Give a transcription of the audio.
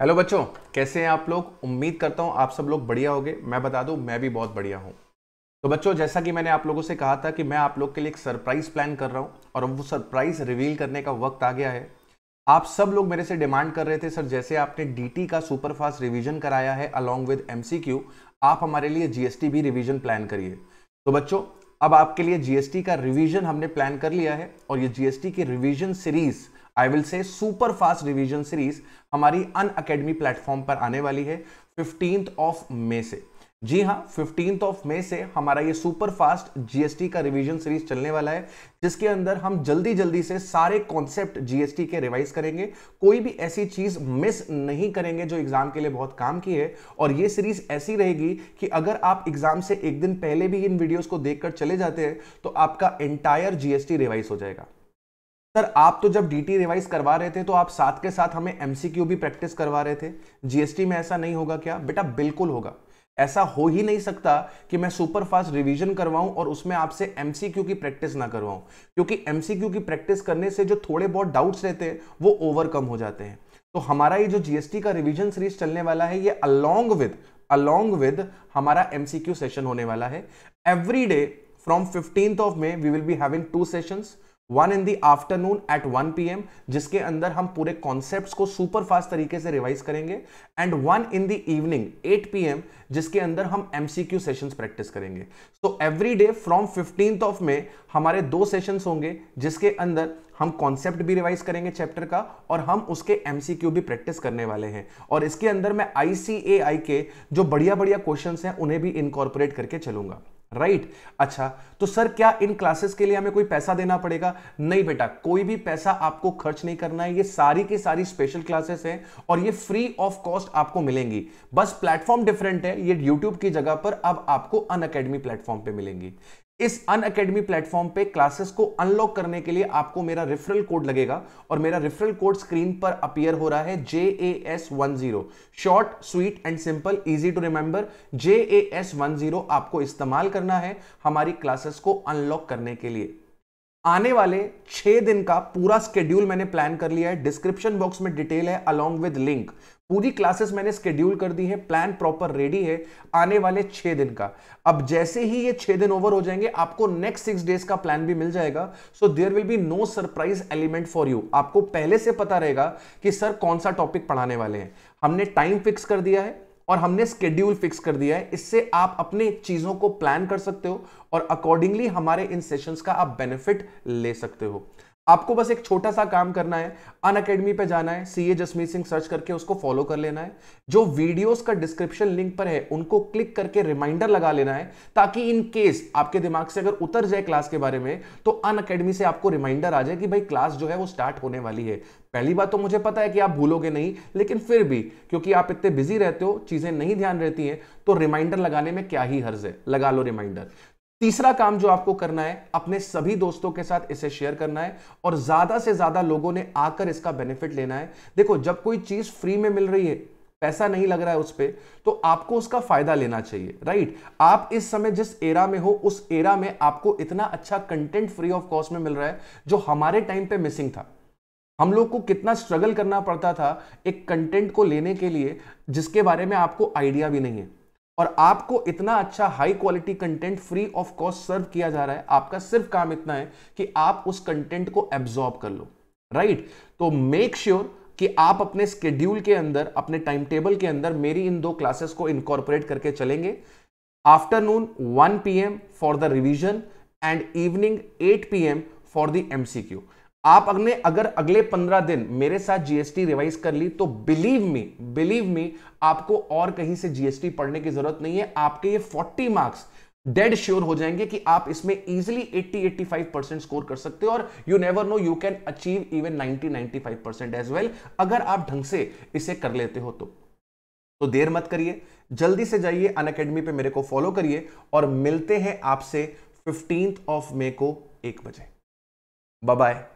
Hello बच्चों कैसे हैं आप लोग उम्मीद करता हूं आप सब लोग बढ़िया होंगे मैं बता दूं मैं भी बहुत बढ़िया हूं तो बच्चों जैसा कि मैंने आप लोगों से कहा था कि मैं आप लोग के लिए एक सरप्राइज प्लान कर रहा हूं और वो सरप्राइज रिवील करने का वक्त आ गया है आप सब लोग मेरे से डिमांड कर रहे थे सर जैसे आपने डी का सुपरफास्ट रिविजन कराया है अलॉन्ग विद एम आप हमारे लिए जीएसटी भी रिविजन प्लान करिए तो बच्चों अब आपके लिए जीएसटी का रिवीजन हमने प्लान कर लिया है और ये जीएसटी की revision series I will say super fast revision series हमारी अन अकेडमी प्लेटफॉर्म पर आने वाली है फिफ्टींथ ऑफ मे से जी हाँ फिफ्टींथ ऑफ मे से हमारा ये सुपर फास्ट जीएसटी का रिवीजन सीरीज चलने वाला है जिसके अंदर हम जल्दी जल्दी से सारे कॉन्सेप्ट जीएसटी के रिवाइज करेंगे कोई भी ऐसी चीज मिस नहीं करेंगे जो एग्जाम के लिए बहुत काम की है और ये सीरीज ऐसी रहेगी कि अगर आप एग्जाम से एक दिन पहले भी इन वीडियोज को देखकर चले जाते हैं तो आपका एंटायर जीएसटी रिवाइज हो जाएगा सर आप तो जब डीटी रिवाइज करवा रहे थे तो आप साथ के साथ हमें एमसीक्यू भी प्रैक्टिस करवा रहे थे जीएसटी में ऐसा नहीं होगा क्या बेटा बिल्कुल होगा ऐसा हो ही नहीं सकता कि मैं सुपर फास्ट रिवीजन करवाऊं और उसमें आपसे एमसीक्यू की प्रैक्टिस ना करवाऊं क्योंकि एमसीक्यू की प्रैक्टिस करने से जो थोड़े बहुत डाउट्स रहते हैं वो ओवरकम हो जाते हैं तो हमारा ये जो जीएसटी का रिवीजन सीरीज चलने वाला है ये अलोंग विद अलोंग विद हमारा एमसीक्यू सेशन होने वाला है every day from fifteenth of May we will be having two sessions one in the afternoon at one P M जिसके अंदर हम पूरे कॉन्सेप्ट को सुपर फास्ट तरीके से रिवाइज करेंगे and one in the evening P M जिसके अंदर हम एमसीक्यू सेशन प्रैक्टिस करेंगे so every day from fifteenth of May हमारे दो सेशन होंगे जिसके अंदर हम कॉन्सेप्ट भी रिवाइज करेंगे चैप्टर का और हम उसके एमसीक्यू भी प्रैक्टिस करने वाले हैं और इसके अंदर मैं आई के जो बढ़िया बढ़िया क्वेश्चन हैं उन्हें भी इनकॉर्पोरेट करके चलूंगा राइट अच्छा तो सर क्या इन क्लासेस के लिए हमें कोई पैसा देना पड़ेगा नहीं बेटा कोई भी पैसा आपको खर्च नहीं करना है ये सारी की सारी स्पेशल क्लासेस हैं और ये फ्री ऑफ कॉस्ट आपको मिलेंगी बस प्लेटफॉर्म डिफरेंट है ये यूट्यूब की जगह पर अब आपको अन अकेडमी प्लेटफॉर्म पर मिलेंगी इस अन अकेडमी प्लेटफॉर्म पे क्लासेस को अनलॉक करने के लिए आपको मेरा रेफरल कोड लगेगा और मेरा रेफरल कोड स्क्रीन पर अपियर हो रहा है J A S one zero short sweet and simple easy to remember J A S one zero आपको इस्तेमाल करना है हमारी क्लासेस को अनलॉक करने के लिए आने वाले छह दिन का पूरा स्केड्यूल मैंने प्लान कर लिया है डिस्क्रिप्शन बॉक्स में डिटेल है अलॉन्ग विद लिंक पूरी क्लासेस मैंने स्केड्यूल कर दी है प्लान प्रॉपर रेडी है आने वाले छह दिन का अब जैसे ही ये छह दिन ओवर हो जाएंगे आपको नेक्स्ट सिक्स डेज का प्लान भी मिल जाएगा so there will be no surprise element for you आपको पहले से पता रहेगा कि सर कौन सा टॉपिक पढ़ाने वाले हैं हमने टाइम फिक्स कर दिया है और हमने स्केड्यूल फिक्स कर दिया है इससे आप अपने चीज़ों को प्लान कर सकते हो और अकॉर्डिंगली हमारे इन सेशंस का आप बेनिफिट ले सकते हो आपको बस एक छोटा सा काम करना है अन अकेडमी पे जाना है सीए जसमीत सिंह सर्च करके उसको फॉलो कर लेना है जो वीडियोस का डिस्क्रिप्शन लिंक पर है उनको क्लिक करके रिमाइंडर लगा लेना है ताकि इन केस आपके दिमाग से अगर उतर जाए क्लास के बारे में तो अन अकेडमी से आपको रिमाइंडर आ जाए कि भाई क्लास जो है वो स्टार्ट होने वाली है पहली बात तो मुझे पता है कि आप भूलोगे नहीं लेकिन फिर भी क्योंकि आप इतने बिजी रहते हो चीजें नहीं ध्यान रहती हैं तो रिमाइंडर लगाने में क्या ही हर्ज है लगा लो रिमाइंडर तीसरा काम जो आपको करना है अपने सभी दोस्तों के साथ इसे शेयर करना है और ज्यादा से ज्यादा लोगों ने आकर इसका बेनिफिट लेना है देखो जब कोई चीज फ्री में मिल रही है पैसा नहीं लग रहा है उस पर तो आपको उसका फायदा लेना चाहिए राइट आप इस समय जिस एरा में हो उस एरा में आपको इतना अच्छा कंटेंट फ्री ऑफ कॉस्ट में मिल रहा है जो हमारे टाइम पे मिसिंग था हम लोग को कितना स्ट्रगल करना पड़ता था एक कंटेंट को लेने के लिए जिसके बारे में आपको आइडिया भी नहीं है और आपको इतना अच्छा high quality content free of cost serve किया जा रहा है आपका सिर्फ काम इतना है कि आप उस कंटेंट को एब्जॉर्ब कर लो राइट right? तो मेक श्योर sure कि आप अपने स्केड्यूल के अंदर अपने टाइम टेबल के अंदर मेरी इन दो क्लासेस को इनकॉर्पोरेट करके चलेंगे afternoon 1 PM for the revision and evening 8 PM for the MCQ आप अगले अगर अगले पंद्रह दिन मेरे साथ जीएसटी रिवाइज कर ली तो बिलीव मी बिलीव मी आपको और कहीं से जीएसटी पढ़ने की जरूरत नहीं है आपके ये फोर्टी मार्क्स डेड श्योर हो जाएंगे कि आप इसमें इजिली 80-85 परसेंट स्कोर कर सकते हो और you never know you can achieve even 90-95 percent as well अगर आप ढंग से इसे कर लेते हो तो तो देर मत करिए जल्दी से जाइए अन अकेडमी पर मेरे को फॉलो करिए और मिलते हैं आपसे फिफ्टींथ ऑफ मे को एक बजे बाय